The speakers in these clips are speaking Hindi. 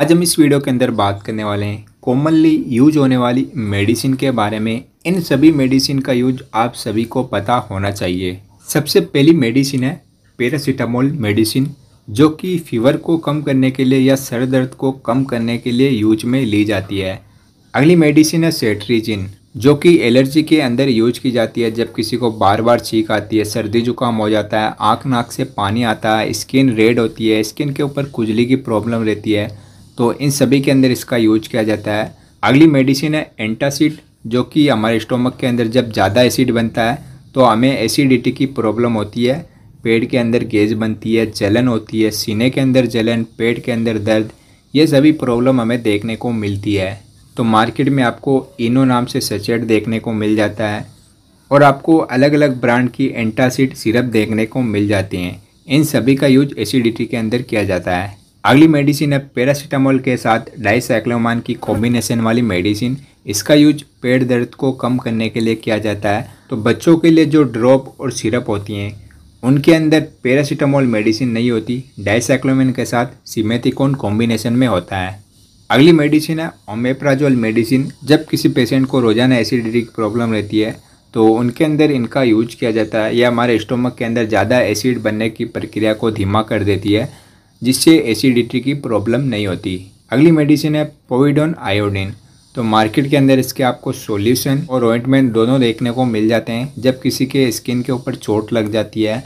आज हम इस वीडियो के अंदर बात करने वाले हैं कॉमनली यूज होने वाली मेडिसिन के बारे में इन सभी मेडिसिन का यूज आप सभी को पता होना चाहिए सबसे पहली मेडिसिन है पैरासीटामोल मेडिसिन जो कि फीवर को कम करने के लिए या सर दर्द को कम करने के लिए यूज में ली जाती है अगली मेडिसिन है सेट्रीजिन जो कि एलर्जी के अंदर यूज की जाती है जब किसी को बार बार छींक आती है सर्दी जुकाम हो जाता है आँख नाक से पानी आता है स्किन रेड होती है स्किन के ऊपर खुजली की प्रॉब्लम रहती है तो इन सभी के अंदर इसका यूज किया जाता है अगली मेडिसिन है एंटासिड जो कि हमारे स्टोमक के अंदर जब ज़्यादा एसिड बनता है तो हमें एसिडिटी की प्रॉब्लम होती है पेट के अंदर गैस बनती है जलन होती है सीने के अंदर जलन पेट के अंदर दर्द ये सभी प्रॉब्लम हमें देखने को मिलती है तो मार्केट में आपको इनो नाम से सचेट देखने को मिल जाता है और आपको अलग अलग ब्रांड की एंटासिड सिरप देखने को मिल जाती हैं इन सभी का यूज एसिडिटी के अंदर किया जाता है अगली मेडिसिन है पैरासीटामोल के साथ डाइसाइक्लोमान की कॉम्बिनेशन वाली मेडिसिन इसका यूज पेट दर्द को कम करने के लिए किया जाता है तो बच्चों के लिए जो ड्रॉप और सिरप होती हैं उनके अंदर पैरासीटामोल मेडिसिन नहीं होती डाइसाइक्लोमिन के साथ सीमेथिकोन कॉम्बिनेशन में होता है अगली मेडिसिन है ओमेप्राजोल मेडिसिन जब किसी पेशेंट को रोजाना एसिडिटी की प्रॉब्लम रहती है तो उनके अंदर इनका यूज किया जाता है या हमारे स्टोमक के अंदर ज़्यादा एसिड बनने की प्रक्रिया को धीमा कर देती है जिससे एसिडिटी की प्रॉब्लम नहीं होती अगली मेडिसिन है पोविडोन आयोडीन तो मार्केट के अंदर इसके आपको सॉल्यूशन और ऑइंटमेंट दोनों देखने को मिल जाते हैं जब किसी के स्किन के ऊपर चोट लग जाती है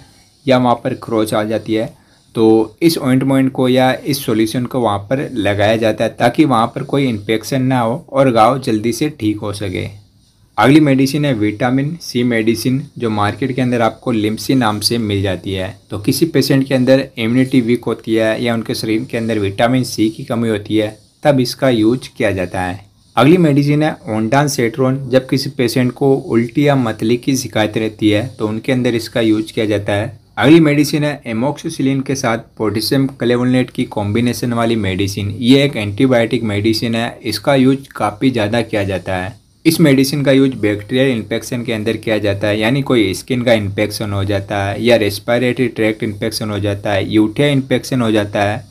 या वहाँ पर क्रोच आ जाती है तो इस ऑइंटमेंट को या इस सॉल्यूशन को वहाँ पर लगाया जाता है ताकि वहाँ पर कोई इन्फेक्शन ना हो और गाँव जल्दी से ठीक हो सके अगली मेडिसिन है विटामिन सी मेडिसिन जो मार्केट के अंदर आपको लिम्सी नाम से मिल जाती है तो किसी पेशेंट के अंदर इम्यूनिटी वीक होती है या उनके शरीर के अंदर विटामिन सी की कमी होती है तब इसका यूज किया जाता है अगली मेडिसिन है ओंडान सेट्रोन जब किसी पेशेंट को उल्टी या मतली की शिकायत रहती है तो उनके अंदर इसका यूज किया जाता है अगली मेडिसिन है एमोक्सोसिलिन के साथ पोटेशियम क्लेवोनेट की कॉम्बिनेशन वाली मेडिसिन ये एक एंटीबायोटिक मेडिसिन है इसका यूज काफ़ी ज़्यादा किया जाता है इस मेडिसिन का यूज बैक्टीरियल इन्फेक्शन के अंदर किया जाता है यानी कोई स्किन का इन्फेक्शन हो जाता है या रेस्पायरेटरी ट्रैक्ट इन्फेक्शन हो जाता है यूटिया इन्फेक्शन हो जाता है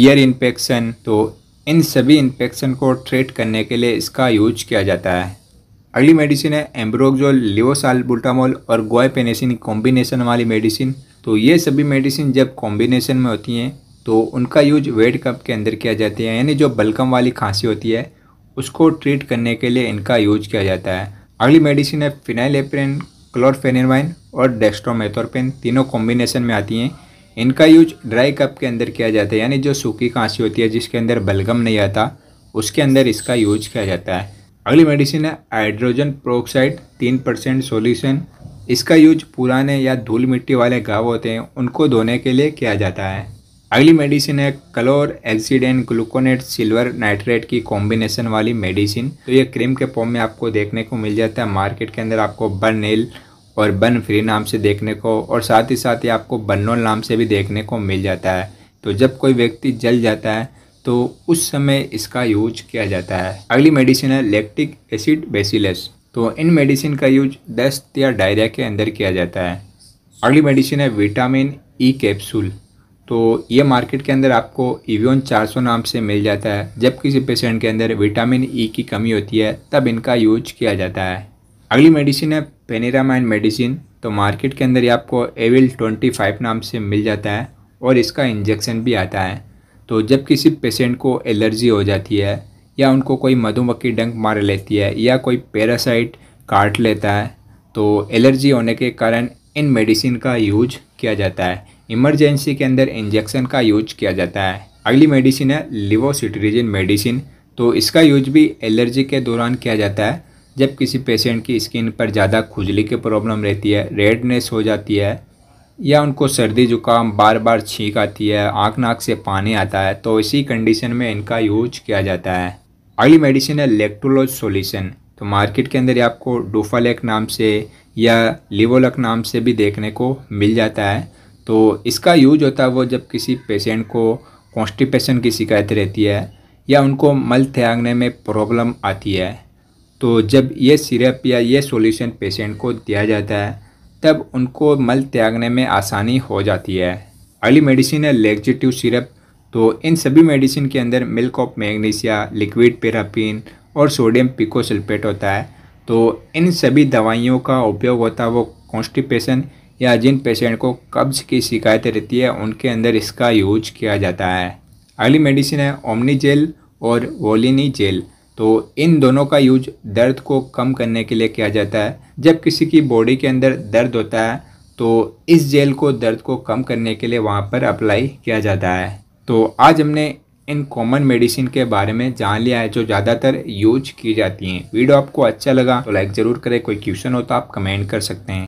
ईयर इन्फेक्शन तो इन सभी इन्फेक्शन को ट्रीट करने के लिए इसका यूज किया जाता है अगली मेडिसिन है एम्ब्रोक्जोल लिवोसालबुटामोल और गोयपेनेसिन कॉम्बिनेशन वाली मेडिसिन तो ये सभी मेडिसिन जब कॉम्बिनेशन में होती हैं तो उनका यूज वेट कप के अंदर किया जाता है यानी जो बलकम वाली खांसी होती है उसको ट्रीट करने के लिए इनका यूज किया जाता है अगली मेडिसिन है फिनाइल एप्रिन और डेस्ट्रोमेथोरपिन तीनों कॉम्बिनेशन में आती हैं इनका यूज ड्राई कप के अंदर किया जाता है यानी जो सूखी खांसी होती है जिसके अंदर बलगम नहीं आता उसके अंदर इसका यूज किया जाता है अगली मेडिसिन है हाइड्रोजन प्रोक्साइड तीन परसेंट सोल्यूशन इसका यूज पुराने या धूल मिट्टी वाले घाव होते हैं उनको धोने के लिए किया जाता है अगली मेडिसिन है chlorhexidine and gluconate silver nitrate की कॉम्बिनेशन वाली मेडिसिन तो ये क्रीम के फॉर्म में आपको देखने को मिल जाता है मार्केट के अंदर आपको बन नेल और बन फ्री नाम से देखने को और साथ ही साथ ये आपको बनोल नाम से भी देखने को मिल जाता है तो जब कोई व्यक्ति जल जाता है तो उस समय इसका यूज किया जाता है अगली मेडिसिन है लेक्टिक एसिड बेसिलस तो इन मेडिसिन का यूज दस्त या डायरिया के अंदर किया जाता है अगली मेडिसिन है विटामिन ई कैप्सूल तो ये मार्केट के अंदर आपको इवियन 400 नाम से मिल जाता है जब किसी पेशेंट के अंदर विटामिन ई e की कमी होती है तब इनका यूज किया जाता है अगली मेडिसिन है पेनीरामाइन मेडिसिन तो मार्केट के अंदर ये आपको एविल 25 नाम से मिल जाता है और इसका इंजेक्शन भी आता है तो जब किसी पेशेंट को एलर्जी हो जाती है या उनको कोई मधुमक्खी डंक मार लेती है या कोई पैरासाइट काट लेता है तो एलर्जी होने के कारण इन मेडिसिन का यूज किया जाता है इमरजेंसी के अंदर इंजेक्शन का यूज किया जाता है अगली मेडिसिन है लिवोसिट्रीजिन मेडिसिन तो इसका यूज भी एलर्जी के दौरान किया जाता है जब किसी पेशेंट की स्किन पर ज़्यादा खुजली की प्रॉब्लम रहती है रेडनेस हो जाती है या उनको सर्दी जुकाम बार बार छींक आती है आँख नाक से पानी आता है तो इसी कंडीशन में इनका यूज किया जाता है अगली मेडिसिन है लेक्टोलोज सोल्यूशन तो मार्केट के अंदर आपको डोफालेक नाम से या लिवोलक नाम से भी देखने को मिल जाता है तो इसका यूज होता है वो जब किसी पेशेंट को कॉन्स्टिपेशन की शिकायत रहती है या उनको मल त्यागने में प्रॉब्लम आती है तो जब ये सिरप या ये सॉल्यूशन पेशेंट को दिया जाता है तब उनको मल त्यागने में आसानी हो जाती है अगली मेडिसिन है लेग्जिटिव सिरप तो इन सभी मेडिसिन के अंदर milk of magnesia liquid paraffin और सोडियम पिकोसल्फेट होता है तो इन सभी दवाइयों का उपयोग होता है वो कॉन्स्टिपेशन या जिन पेशेंट को कब्ज की शिकायतें रहती है उनके अंदर इसका यूज किया जाता है अगली मेडिसिन है ओमनी जेल और वोलिनी जेल तो इन दोनों का यूज दर्द को कम करने के लिए किया जाता है जब किसी की बॉडी के अंदर दर्द होता है तो इस जेल को दर्द को कम करने के लिए वहाँ पर अप्लाई किया जाता है तो आज हमने इन कॉमन मेडिसिन के बारे में जान लिया है जो ज़्यादातर यूज की जाती हैं वीडियो आपको अच्छा लगा तो लाइक ज़रूर करें कोई क्वेश्चन हो तो आप कमेंट कर सकते हैं